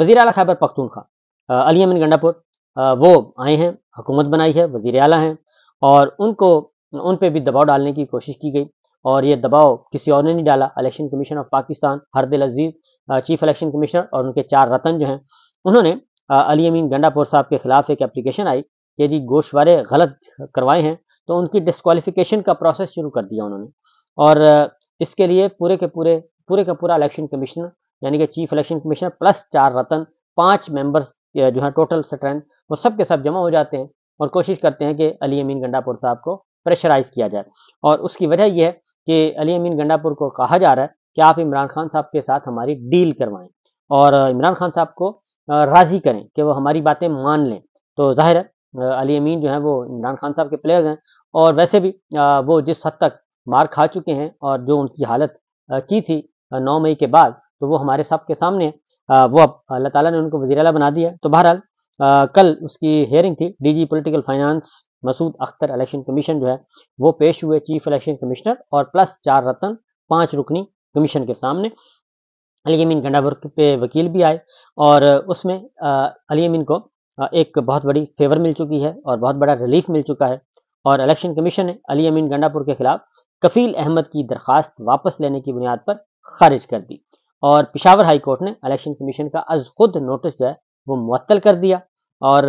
وزیر اعلیٰ خیبر پختونخوا علی امن گنڈا پور وہ آئے ہیں حکومت بنائی ہے وزیر اعلیٰ ہیں اور ان کو ان پہ بھی دباؤ ڈالنے کی کوشش کی گئی اور یہ دباؤ کسی اور نے نہیں ڈالا الیکشن کمیشن آف پاکستان ہردل عزیز چیف الیکشن کمیشنر اور ان کے چار رتن جو ہیں انہوں نے علی امین گنڈا پور صاحب کے خلاف ایک اپلیکیشن آئی کہ جی گوشوارے غلط کروائے ہیں تو ان کی ڈسکوالیفیکیشن کا پروسیس شروع کر دیا انہوں نے اور اس کے لیے پورے کے پورے پورے کا پورا الیکشن کمیشنر یعنی کہ چیف الیکشن کمیشن پلس چار رتن پانچ ممبرس جو ہیں ٹوٹل وہ سب کے سب جمع ہو جاتے ہیں اور کوشش کرتے ہیں کہ علی امین گنڈا پور صاحب کو پریشرائز کیا جائے اور اس کی وجہ یہ ہے کہ علی امین گنڈا پور کو کہا جا رہا ہے کہ آپ عمران خان صاحب کے ساتھ ہماری ڈیل کروائیں اور عمران خان صاحب کو راضی کریں کہ وہ ہماری باتیں مان لیں تو ظاہر ہے علی امین جو ہیں وہ عمران خان صاحب کے پلیئرز ہیں اور ویسے بھی وہ جس حد تک مار کھا چکے ہیں اور جو ان کی حالت کی تھی نو مئی کے بعد تو وہ ہمارے سب کے سامنے وہ اب اللہ تعالیٰ نے ان کو وزیر اعلیٰ بنا دیا تو بہرحال کل اس کی ہیرنگ تھی D G political finance Masood Akhtar election commission جو ہے وہ پیش ہوئے چیف الیکشن کمیشنر اور پلس چار رتن پانچ رکنی کمیشن کے سامنے علی امین گنڈا ورک پہ وکیل بھی آئے اور اس میں علی امین کو ایک بہت بڑی فیور مل چکی ہے اور بہت بڑا ریلیف مل چکا ہے اور الیکشن کمیشن نے علی امین گنڈا پور کے خلاف کفیل احمد کی درخواست واپس لینے کی بنیاد پر خارج کر دی اور پشاور ہائی کورٹ نے الیکشن کمیشن کا از خود نوٹس جو ہے وہ معطل کر دیا اور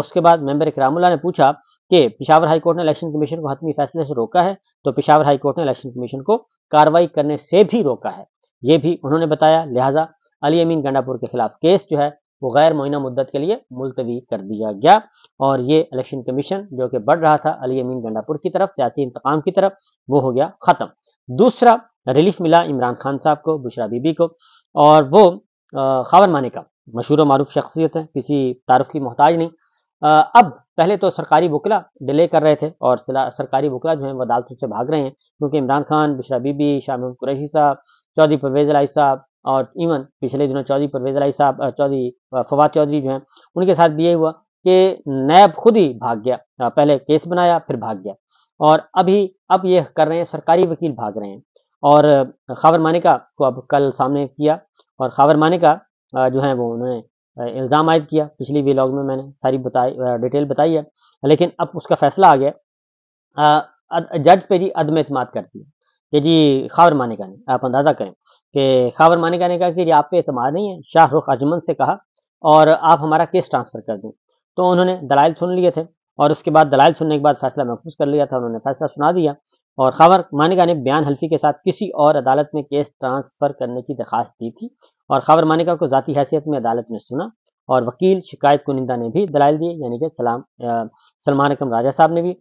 اس کے بعد ممبر اکرام اللہ نے پوچھا کہ پشاور ہائی کورٹ نے الیکشن کمیشن کو حتمی فیصلے سے روکا ہے تو پشاور ہائی کورٹ نے الیکشن کمیشن کو کاروائی کرنے سے بھی روکا ہے یہ بھی انہوں نے بتایا لہٰذا علی امین گنڈا پور کے خلاف کیس جو ہے وہ غیر معینہ مدت کے لیے ملتوی کر دیا گیا اور یہ الیکشن کمیشن جو کہ بڑھ رہا تھا علی امین گنڈا پور کی طرف سیاسی انتقام کی طرف وہ ہو گیا ختم دوسرا ریلیف ملا عمران خان صاحب کو بشرا بی بی کو اور وہ خاور مانے کا مشہور و معروف شخصیت ہے کسی تعارف کی محتاج نہیں اب پہلے تو سرکاری وکلا ڈیلے کر رہے تھے اور سرکاری وکلا جو ہیں وہ عدالتوں سے بھاگ رہے ہیں کیونکہ عمران خان بشرا بی بی شاہ محمد قریشی صاحب چودھری پرویز علائی صاحب اور ایون پچھلے دنوں چودھری پرویز علائی صاحب چودھری فواد چودھری جو ہیں ان کے ساتھ بھی یہ ہوا کہ نیب خود ہی بھاگ گیا پہلے کیس بنایا پھر بھاگ گیا اور ابھی اب یہ کر رہے ہیں سرکاری وکیل بھاگ رہے ہیں اور خاور مانیکا کو اب کل سامنے کیا اور خاور مانے جو ہیں وہ انہوں نے الزام عائد کیا پچھلی ویلاگ میں میں نے ساری ڈیٹیل بتائی ہے لیکن اب اس کا فیصلہ آ گیا جج پہ جی عدم اعتماد کرتی ہے کہ جی خاور مانکا نے آپ اندازہ کریں کہ خاور مانیکا نے کہا کہ جی آپ پہ اعتماد نہیں ہے شاہ رخ اجمن سے کہا اور آپ ہمارا کیس ٹرانسفر کر دیں تو انہوں نے دلائل سن لیے تھے اور اس کے بعد دلائل سننے کے بعد فیصلہ محفوظ کر لیا تھا انہوں نے فیصلہ سنا دیا اور خبر مانیکا نے بیان حلفی کے ساتھ کسی اور عدالت میں کیس ٹرانسفر کرنے کی درخواست دی تھی اور خبر مانیکا کو ذاتی حیثیت میں عدالت نے سنا اور وکیل شکایت کنندہ نے بھی دلائل دیے یعنی کہ سلام سلمان اکرم راجہ صاحب نے بھی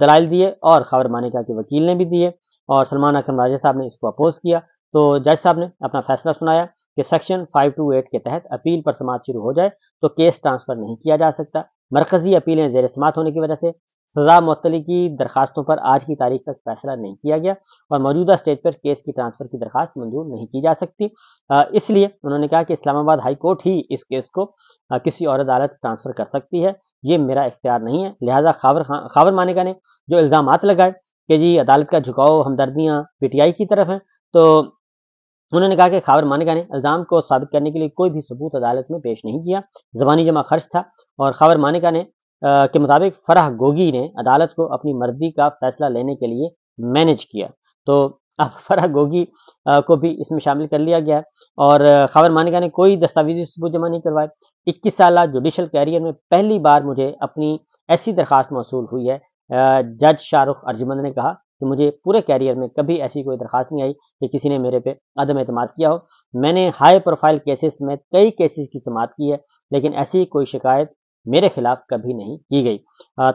دلائل دیے اور خبر مانیکا کے وکیل نے بھی دیے اور سلمان اکرم راجہ صاحب نے اس کو اپوز کیا تو جج صاحب نے اپنا فیصلہ سنایا کہ سیکشن 528 کے تحت اپیل پر سماعت شروع ہو جائے تو کیس ٹرانسفر نہیں کیا جا سکتا مرکزی اپیلیں زیر سماعت ہونے کی وجہ سے سزا معطلی کی درخواستوں پر آج کی تاریخ تک فیصلہ نہیں کیا گیا اور موجودہ سٹیج پر کیس کی ٹرانسفر کی درخواست منظور نہیں کی جا سکتی اس لیے انہوں نے کہا کہ اسلام آباد ہائی کورٹ ہی اس کیس کو کسی اور عدالت ٹرانسفر کر سکتی ہے یہ میرا اختیار نہیں ہے لہٰذا خاور, خاور مانیکا نے جو الزامات لگائے کہ جی عدالت کا جھکاؤ ہمدردیاں پی ٹی آئی کی طرف ہیں تو انہوں نے کہا کہ خاور مانکہ نے الزام کو ثابت کرنے کے لیے کوئی بھی ثبوت عدالت میں پیش نہیں کیا زبانی جمع خرچ تھا اور خاور مانیکا نے کے مطابق فرح گوگی نے عدالت کو اپنی مرضی کا فیصلہ لینے کے لیے مینج کیا تو اب فرح گوگی کو بھی اس میں شامل کر لیا گیا ہے اور خبر مانکا نے کوئی دستاویزی ثبوت جمع نہیں کروائے اکیس سالہ جوڈیشل کیریئر میں پہلی بار مجھے اپنی ایسی درخواست موصول ہوئی ہے جج شاہ رخ ارجمند نے کہا کہ مجھے پورے کیریئر میں کبھی ایسی کوئی درخواست نہیں آئی کہ کسی نے میرے پہ عدم اعتماد کیا ہو میں نے ہائی پروفائل کیسز میں کئی کیسز کی سماعت کی ہے لیکن ایسی کوئی شکایت میرے خلاف کبھی نہیں کی گئی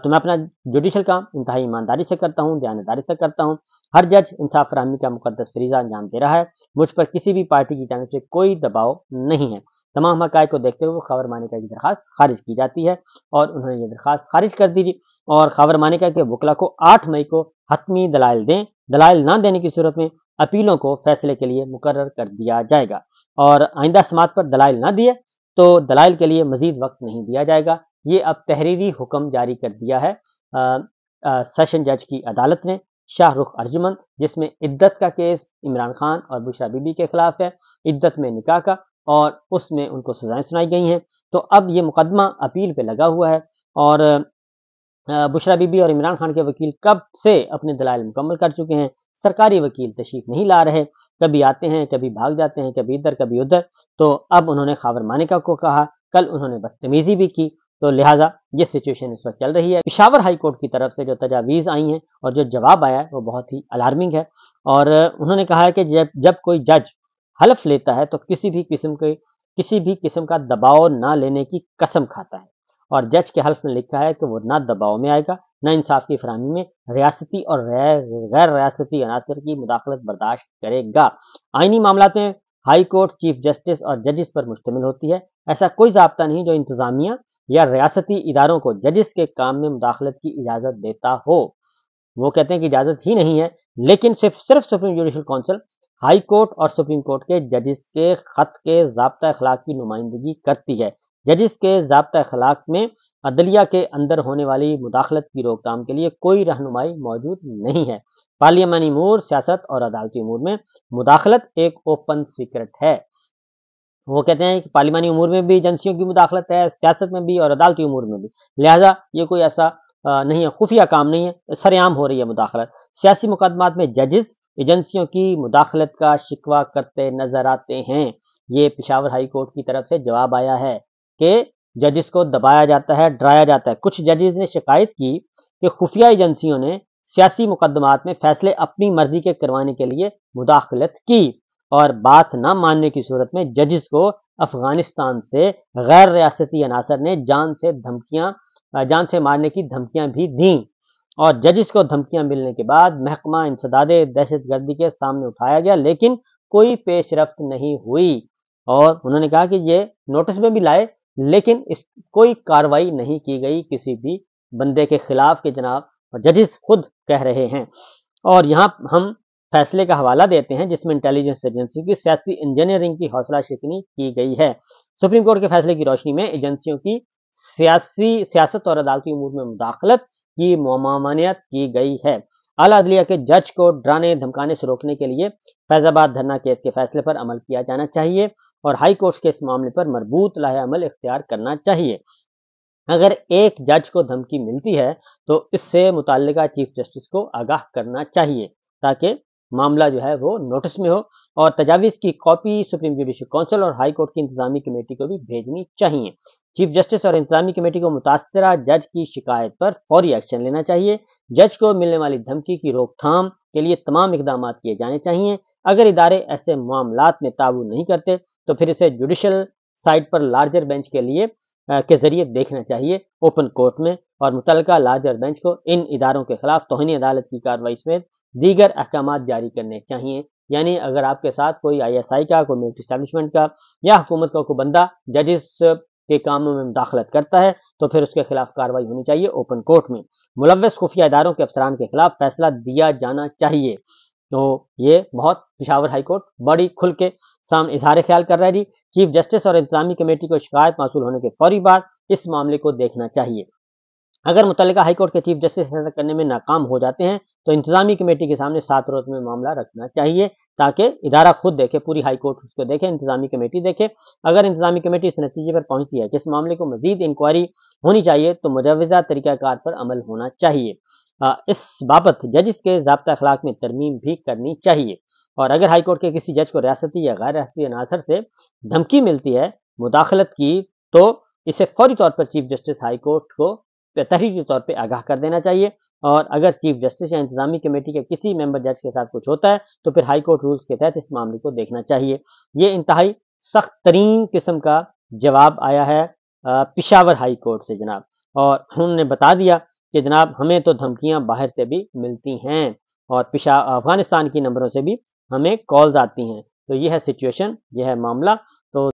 تو میں اپنا جوڈیشل کام انتہائی ایمانداری سے کرتا ہوں دیانداری سے کرتا ہوں ہر جج انصاف فراہمی کا مقدس فریضہ انجام دے رہا ہے مجھ پر کسی بھی پارٹی کی جانب سے کوئی دباؤ نہیں ہے تمام حقائق کو دیکھتے ہوئے خبر مانیکا کی درخواست خارج کی جاتی ہے اور انہوں نے یہ درخواست خارج کر دی تھی جی۔ اور خبر مانیکا کے وکلا کو آٹھ مئی کو حتمی دلائل دیں دلائل نہ دینے کی صورت میں اپیلوں کو فیصلے کے لیے مقرر کر دیا جائے گا اور آئندہ سماعت پر دلائل نہ دیے تو دلائل کے لیے مزید وقت نہیں دیا جائے گا یہ اب تحریری حکم جاری کر دیا ہے سیشن جج کی عدالت نے شاہ رخ ارجمند جس میں عدت کا کیس عمران خان اور بشرا بی بی کے خلاف ہے عدت میں نکاح کا اور اس میں ان کو سزائیں سنائی گئی ہیں تو اب یہ مقدمہ اپیل پہ لگا ہوا ہے اور بشرا بی بی اور عمران خان کے وکیل کب سے اپنے دلائل مکمل کر چکے ہیں سرکاری وکیل تشریف نہیں لا رہے کبھی آتے ہیں کبھی بھاگ جاتے ہیں کبھی ادھر کبھی ادھر تو اب انہوں نے خاور مانکا کو کہا کل انہوں نے بدتمیزی بھی کی تو لہٰذا یہ سچویشن اس وقت چل رہی ہے پشاور ہائی کورٹ کی طرف سے جو تجاویز آئی ہیں اور جو جواب آیا ہے وہ بہت ہی الارمنگ ہے اور انہوں نے کہا ہے کہ جب جب کوئی جج حلف لیتا ہے تو کسی بھی قسم کے کسی بھی قسم کا دباؤ نہ لینے کی قسم کھاتا ہے اور جج کے حلف میں لکھا ہے کہ وہ نہ دباؤ میں آئے گا نہ انصاف کی فراہمی میں ریاستی اور غیر ریاستی عناصر کی مداخلت برداشت کرے گا آئینی معاملات میں ہائی کورٹ چیف جسٹس اور ججز پر مشتمل ہوتی ہے ایسا کوئی ضابطہ نہیں جو انتظامیہ یا ریاستی اداروں کو ججز کے کام میں مداخلت کی اجازت دیتا ہو وہ کہتے ہیں کہ اجازت ہی نہیں ہے لیکن صرف صرف supreme judicial council high court اور سپریم کورٹ کے ججز کے خط کے ضابطہ اخلاق کی نمائندگی کرتی ہے ججز کے ضابطہ اخلاق میں عدلیہ کے اندر ہونے والی مداخلت کی روک تھام کے لیے کوئی رہنمائی موجود نہیں ہے پارلیمانی امور سیاست اور عدالتی امور میں مداخلت ایک اوپن سیکرٹ ہے وہ کہتے ہیں کہ پارلیمانی امور میں بھی ایجنسیوں کی مداخلت ہے سیاست میں بھی اور عدالتی امور میں بھی لہٰذا یہ کوئی ایسا نہیں ہے خفیہ کام نہیں ہے سر عام ہو رہی ہے مداخلت سیاسی مقدمات میں ججز ایجنسیوں کی مداخلت کا شکوہ کرتے نظر آتے ہیں یہ پشاور ہائی کورٹ کی طرف سے جواب آیا ہے کہ ججز کو دبایا جاتا ہے ڈرایا جاتا ہے کچھ ججز نے شکایت کی کہ خفیہ ایجنسیوں نے سیاسی مقدمات میں فیصلے اپنی مرضی کے کروانے کے لیے مداخلت کی اور بات نہ ماننے کی صورت میں ججز کو افغانستان سے غیر ریاستی عناصر نے جان سے دھمکیاں جان سے مارنے کی دھمکیاں بھی دیں اور ججز کو دھمکیاں ملنے کے بعد محکمہ انسداد دہشت گردی کے سامنے اٹھایا گیا لیکن کوئی پیش رفت نہیں ہوئی اور انہوں نے کہا کہ یہ نوٹس میں بھی لائے لیکن اس کوئی کاروائی نہیں کی گئی کسی بھی بندے کے خلاف کے جناب ججز خود کہہ رہے ہیں اور یہاں ہم فیصلے کا حوالہ دیتے ہیں جس میں انٹیلیجنس ایجنسی کی سیاسی انجینئرنگ کی حوصلہ شکنی کی گئی ہے سپریم کورٹ کے فیصلے کی روشنی میں ایجنسیوں کی سیاسی سیاست اور عدالتی امور میں مداخلت کی معمانیت کی گئی ہے عدلیہ کے جج کو ڈرانے دھمکانے سے روکنے کے لیے فیض آباد دھرنا کیس کے فیصلے پر عمل کیا جانا چاہیے اور ہائی کورٹ کے اس معاملے پر مربوط لاہ عمل اختیار کرنا چاہیے اگر ایک جج کو دھمکی ملتی ہے تو اس سے متعلقہ چیف جسٹس کو آگاہ کرنا چاہیے تاکہ معاملہ جو ہے وہ نوٹس میں ہو اور تجاویز کی کاپی سپریم اور ہائی کورٹ کی انتظامی کمیٹی کو بھی بھیجنی چاہیے چیف جسٹس اور انتظامی کمیٹی کو متاثرہ جج کی شکایت پر فوری ایکشن لینا چاہیے جج کو ملنے والی دھمکی کی روک تھام کے لیے تمام اقدامات کیے جانے چاہیے اگر ادارے ایسے معاملات میں تابو نہیں کرتے تو پھر اسے جوڈیشل سائٹ پر لارجر بینچ کے لیے کے ذریعے دیکھنا چاہیے اوپن کورٹ میں اور متعلقہ لارجر بینچ کو ان اداروں کے خلاف توہین عدالت کی کاروائی سمیت دیگر احکامات جاری کرنے چاہیے یعنی اگر آپ کے ساتھ کوئی آئی ایس آئی کا کوئی ملٹ اسٹیبلشمنٹ کا یا حکومت کا کوئی بندہ ججز کے کاموں میں مداخلت کرتا ہے تو پھر اس کے خلاف کاروائی ہونی چاہیے اوپن کورٹ میں ملوث خفیہ اداروں کے افسران کے خلاف فیصلہ دیا جانا چاہیے تو یہ بہت پشاور ہائی کورٹ بڑی کھل کے سامنے اظہار خیال کر رہے جی چیف جسٹس اور انتظامی کمیٹی کو شکایت موصول ہونے کے فوری بعد اس معاملے کو دیکھنا چاہیے اگر متعلقہ ہائی کورٹ کے چیف جسٹس کرنے میں ناکام ہو جاتے ہیں تو انتظامی کمیٹی کے سامنے سات روز میں معاملہ رکھنا چاہیے تاکہ ادارہ خود دیکھے پوری ہائی کورٹ اس کو دیکھے انتظامی کمیٹی دیکھے اگر انتظامی کمیٹی اس نتیجے پر پہنچتی ہے کہ اس معاملے کو مزید انکوائری ہونی چاہیے تو مجوزہ طریقہ کار پر عمل ہونا چاہیے اس بابت ججز کے ضابطہ اخلاق میں ترمیم بھی کرنی چاہیے اور اگر ہائی کورٹ کے کسی جج کو ریاستی یا غیر ریاستی عناصر سے دھمکی ملتی ہے مداخلت کی تو اسے فوری طور پر چیف جسٹس ہائی کورٹ کو تحریری طور پہ آگاہ کر دینا چاہیے اور اگر چیف جسٹس یا انتظامی کمیٹی کے کسی کے کے ساتھ کچھ ہوتا ہے تو پھر ہائی کورٹ رولز تحت اس معاملے کو دیکھنا چاہیے یہ انتہائی سخت ترین قسم کا جواب آیا ہے پشاور ہائی کورٹ سے جناب اور انہوں نے بتا دیا کہ جناب ہمیں تو دھمکیاں باہر سے بھی ملتی ہیں اور پشا افغانستان کی نمبروں سے بھی ہمیں کالز آتی ہیں تو یہ ہے سچویشن یہ ہے معاملہ تو